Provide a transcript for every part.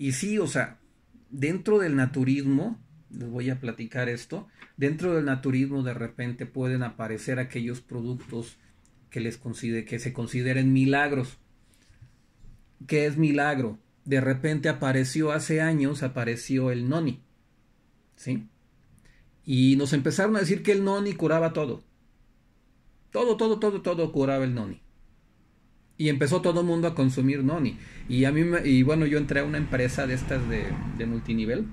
Y sí, o sea, dentro del naturismo, les voy a platicar esto, dentro del naturismo de repente pueden aparecer aquellos productos que, les que se consideren milagros. ¿Qué es milagro? De repente apareció hace años, apareció el noni. ¿Sí? Y nos empezaron a decir que el noni curaba todo. Todo, todo, todo, todo curaba el noni. Y empezó todo el mundo a consumir Noni. Y a mí, y bueno, yo entré a una empresa de estas de, multinivel,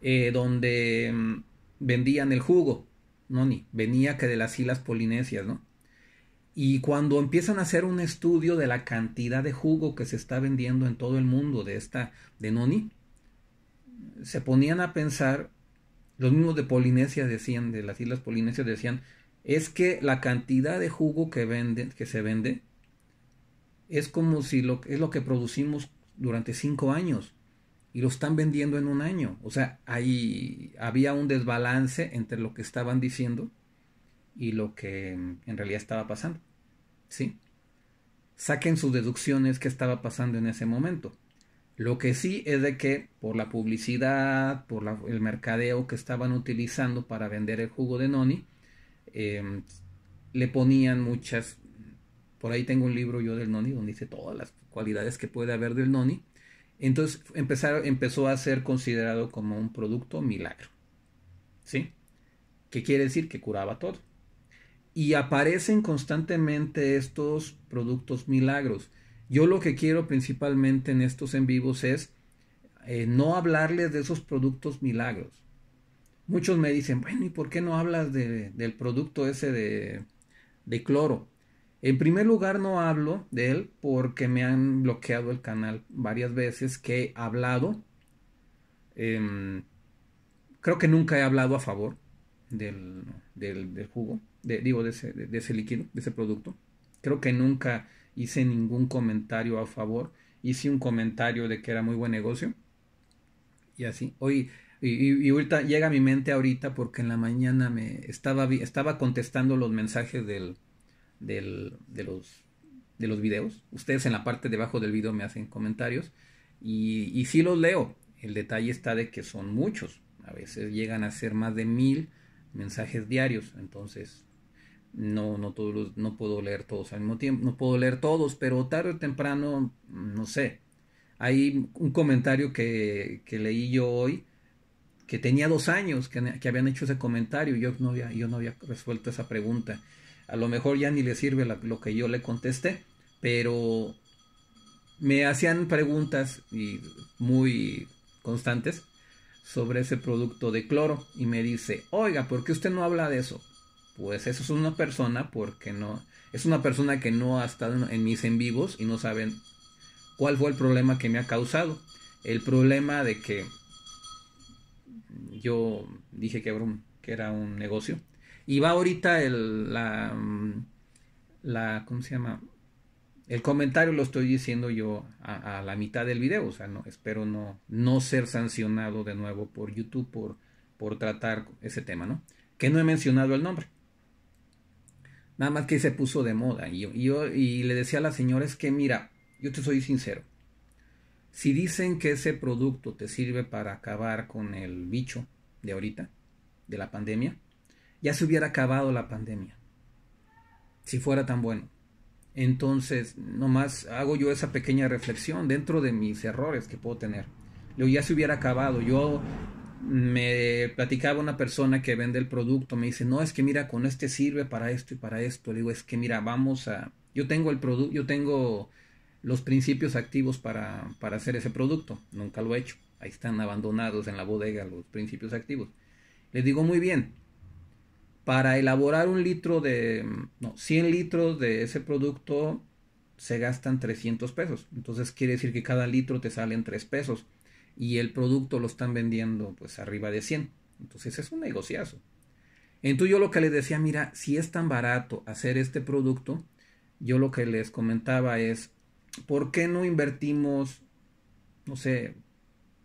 eh, donde mm, vendían el jugo, Noni. Venía que de las islas polinesias, ¿no? Y cuando empiezan a hacer un estudio de la cantidad de jugo que se está vendiendo en todo el mundo de esta, de Noni, se ponían a pensar, los mismos de Polinesia decían, de las islas polinesias decían, es que la cantidad de jugo que, que se vende es como si lo, es lo que producimos durante cinco años y lo están vendiendo en un año. O sea, ahí había un desbalance entre lo que estaban diciendo y lo que mm, en realidad estaba pasando. ¿Sí? Saquen sus deducciones que estaba pasando en ese momento. Lo que sí es de que por la publicidad, por el mercadeo que estaban utilizando para vender el jugo de Noni, Em, le ponían muchas, por ahí tengo un libro yo del noni donde dice todas las cualidades que puede haber del noni. Entonces empezar empezó a ser considerado como un producto milagro. ¿Sí? ¿Qué quiere decir? Que curaba todo. Y aparecen constantemente estos productos milagros. Yo lo que quiero principalmente en estos en vivos es eh, no hablarles de esos productos milagros. Muchos me dicen, bueno, ¿y por qué no hablas de, del producto ese de, de cloro? En primer lugar, no hablo de él porque me han bloqueado el canal varias veces que he hablado. Em, creo que nunca he hablado a favor del, del, jugo, de, digo, de ese, de ese, líquido, de ese producto. Creo que nunca hice ningún comentario a favor. Hice un comentario de que era muy buen negocio. Y así. Hoy y, ahorita llega a mi mente ahorita porque en la mañana me estaba, estaba contestando los mensajes del, del, de, los, de los videos. Ustedes en la parte debajo del video me hacen comentarios y, y sí los leo. El detalle está de que son muchos. A veces llegan a ser más de mil mensajes diarios. Entonces, no, no, todos no puedo leer todos al mismo tiempo. No puedo leer todos, pero tarde o temprano, no sé. Hay un comentario que, que leí yo hoy que tenía dos años que, habían hecho ese comentario y yo no, había, yo no había resuelto esa pregunta. A lo mejor ya ni le sirve lo que yo le contesté, pero me hacían preguntas y muy constantes sobre ese producto de cloro y me dice, oiga, ¿por qué usted no habla de eso? Pues eso es una persona porque no, es una persona que no ha estado en mis en vivos y no saben cuál fue el problema que me ha causado. El problema de que yo dije que era un, que era un negocio. Y va ahorita el, la, mm, ¿cómo se llama? El comentario lo estoy diciendo yo a, la mitad del video, o sea, no, espero no, no ser sancionado de nuevo por YouTube por, por tratar ese tema, ¿no? Que no he mencionado el nombre. Nada más que se puso de moda. Y yo, y le decía a las señora, que mira, yo te soy sincero. Si dicen que ese producto te sirve para acabar con el bicho, de ahorita, de la pandemia, ya se hubiera acabado la pandemia, si fuera tan bueno. Entonces, nomás hago yo esa pequeña reflexión dentro de mis errores que puedo tener. Digo, ya se hubiera acabado. Yo me platicaba una persona que vende el producto, me dice, no, es que mira, con este sirve para esto y para esto. Le digo, es que mira, vamos a, yo tengo el producto, yo tengo los principios activos para hacer ese producto, nunca lo he hecho. Ahí están abandonados en la bodega los principios activos. Les digo muy bien, para elaborar un litro de, no, 100 litros de ese producto se gastan 300 pesos. Entonces quiere decir que cada litro te salen 3 pesos y el producto lo están vendiendo pues arriba de 100. Entonces es un negociazo. Entonces yo lo que les decía, mira, si es tan barato hacer este producto, yo lo que les comentaba es, ¿por qué no invertimos, no sé,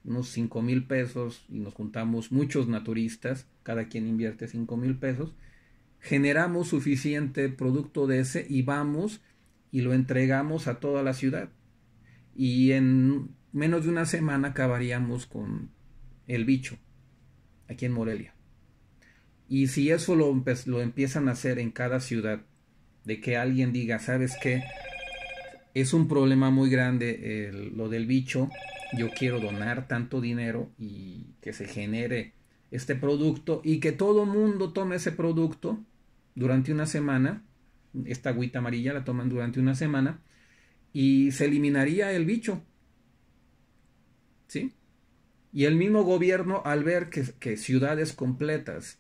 unos cinco mil pesos y nos juntamos muchos naturistas, cada quien invierte cinco mil pesos, generamos suficiente producto de ese y vamos y lo entregamos a toda la ciudad. Y en menos de una semana acabaríamos con el bicho aquí en Morelia. Y si eso lo, lo empiezan a hacer en cada ciudad, de que alguien diga, ¿sabes qué? es un problema muy grande lo del bicho. Yo quiero donar tanto dinero y que se genere este producto y que todo mundo tome ese producto durante una semana. Esta agüita amarilla la toman durante una semana y se eliminaría el bicho. ¿Sí? Y el mismo gobierno al ver que ciudades completas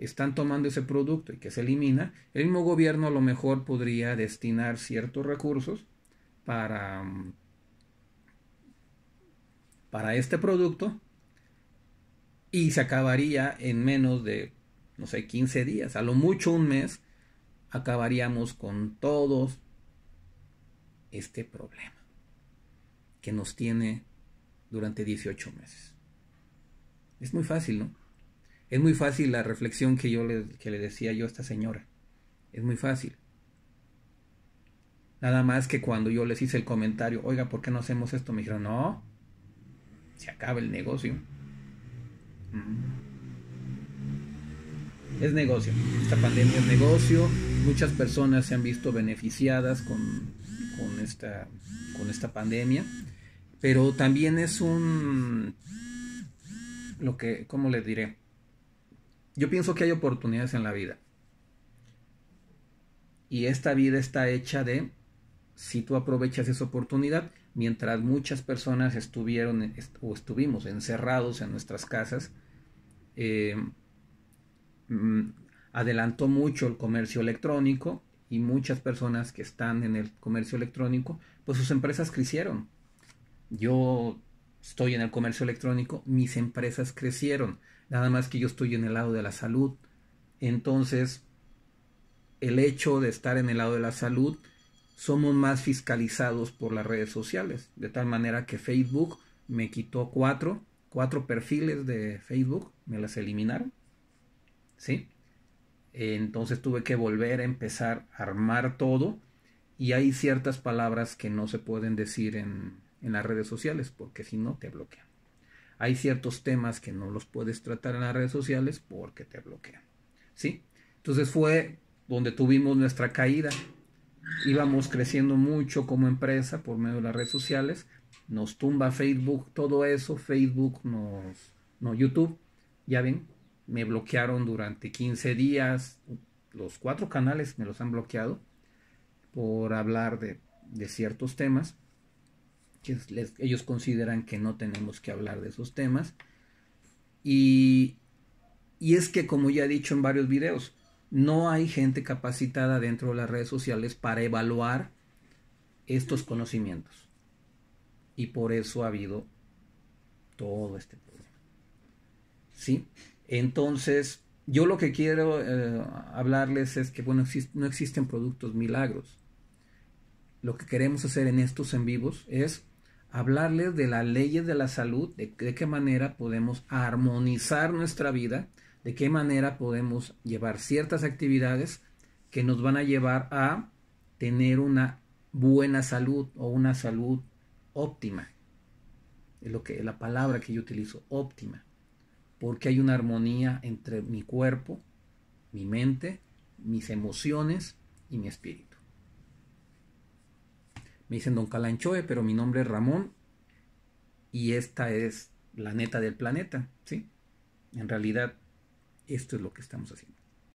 están tomando ese producto y que se elimina, el mismo gobierno a lo mejor podría destinar ciertos recursos para, mm, para este producto y se acabaría en menos de, no sé, 15 días, a lo mucho un mes, acabaríamos con todos este problema que nos tiene durante 18 meses. Es muy fácil, ¿no? Es muy fácil la reflexión que yo le, que le decía yo a esta señora. Es muy fácil. Nada más que cuando yo les hice el comentario, oiga, ¿por qué no hacemos esto? Me dijeron, no, se acaba el negocio. Mm. Es negocio, esta pandemia es negocio, muchas personas se han visto beneficiadas con, con, esta, con esta pandemia, pero también es un, lo que, ¿cómo les diré? yo pienso que hay oportunidades en la vida. Y esta vida está hecha de, si tú aprovechas esa oportunidad, mientras muchas personas estuvieron o estuvimos encerrados en nuestras casas, eh, mm, adelantó mucho el comercio electrónico y muchas personas que están en el comercio electrónico, pues sus empresas crecieron. Yo estoy en el comercio electrónico, mis empresas crecieron. Nada más que yo estoy en el lado de la salud. Entonces, el hecho de estar en el lado de la salud, somos más fiscalizados por las redes sociales. De tal manera que Facebook me quitó cuatro, cuatro perfiles de Facebook, me las eliminaron. ¿Sí? Entonces tuve que volver a empezar a armar todo y hay ciertas palabras que no se pueden decir en, en las redes sociales porque si no te bloquean hay ciertos temas que no los puedes tratar en las redes sociales porque te bloquean. ¿Sí? Entonces fue donde tuvimos nuestra caída. Íbamos creciendo mucho como empresa por medio de las redes sociales. Nos tumba Facebook, todo eso, Facebook nos, no, YouTube, ya ven, me bloquearon durante 15 días, los cuatro canales me los han bloqueado por hablar de, de ciertos temas que ellos consideran que no tenemos que hablar de esos temas. Y, es que, como ya he dicho en varios videos, no hay gente capacitada dentro de las redes sociales para evaluar estos conocimientos. Y por eso ha habido todo este problema. ¿Sí? Entonces, yo lo que quiero eh, hablarles es que, bueno, no existen productos milagros. Lo que queremos hacer en estos en vivos es hablarles de las leyes de la salud, de, qué manera podemos armonizar nuestra vida, de qué manera podemos llevar ciertas actividades que nos van a llevar a tener una buena salud o una salud óptima. Es lo que la palabra que yo utilizo, óptima, porque hay una armonía entre mi cuerpo, mi mente, mis emociones y mi espíritu. Me dicen Don Calanchoe, pero mi nombre es Ramón y esta es la neta del planeta, ¿sí? En realidad, esto es lo que estamos haciendo.